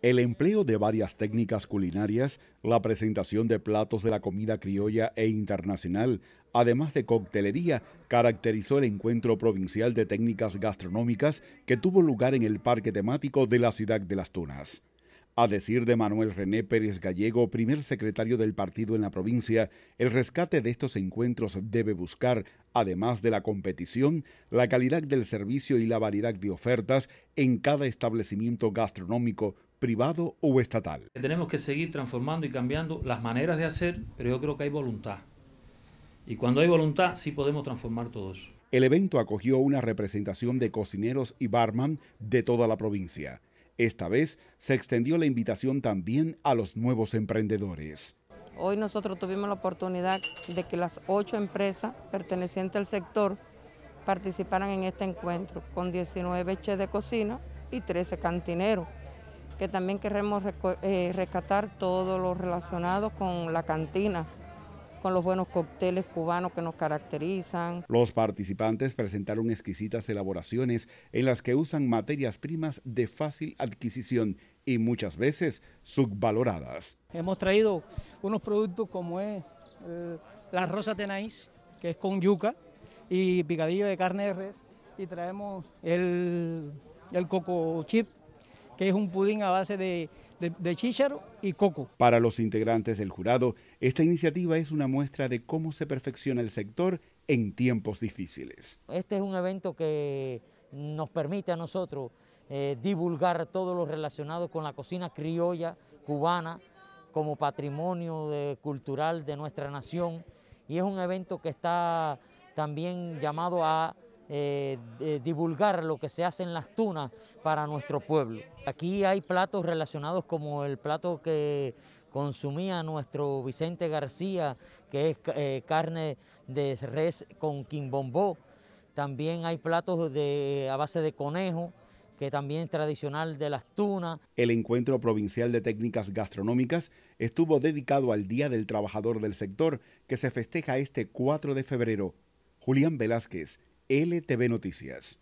El empleo de varias técnicas culinarias, la presentación de platos de la comida criolla e internacional, además de coctelería, caracterizó el encuentro provincial de técnicas gastronómicas que tuvo lugar en el parque temático de la ciudad de Las Tunas. A decir de Manuel René Pérez Gallego, primer secretario del partido en la provincia, el rescate de estos encuentros debe buscar, además de la competición, la calidad del servicio y la variedad de ofertas en cada establecimiento gastronómico privado o estatal. Tenemos que seguir transformando y cambiando las maneras de hacer, pero yo creo que hay voluntad. Y cuando hay voluntad, sí podemos transformar todos. El evento acogió una representación de cocineros y barman de toda la provincia. Esta vez se extendió la invitación también a los nuevos emprendedores. Hoy nosotros tuvimos la oportunidad de que las ocho empresas pertenecientes al sector participaran en este encuentro, con 19 chefs de cocina y 13 cantineros que también queremos rescatar eh, todo lo relacionado con la cantina con los buenos cócteles cubanos que nos caracterizan. Los participantes presentaron exquisitas elaboraciones en las que usan materias primas de fácil adquisición y muchas veces subvaloradas. Hemos traído unos productos como es eh, la rosa tenaís, que es con yuca y picadillo de carne de res, y traemos el, el coco chip, que es un pudín a base de, de, chícharo y coco. Para los integrantes del jurado, esta iniciativa es una muestra de cómo se perfecciona el sector en tiempos difíciles. Este es un evento que nos permite a nosotros eh, divulgar todo lo relacionado con la cocina criolla cubana como patrimonio cultural de nuestra nación y es un evento que está también llamado a eh, divulgar lo que se hace en las tunas para nuestro pueblo. Aquí hay platos relacionados como el plato que consumía nuestro Vicente García, que es eh, carne de res con quimbombó. También hay platos a base de conejo, que también es tradicional de las tunas. El encuentro provincial de técnicas gastronómicas estuvo dedicado al Día del Trabajador del Sector, que se festeja este 4 de febrero. Julián Velázquez, LTV Noticias.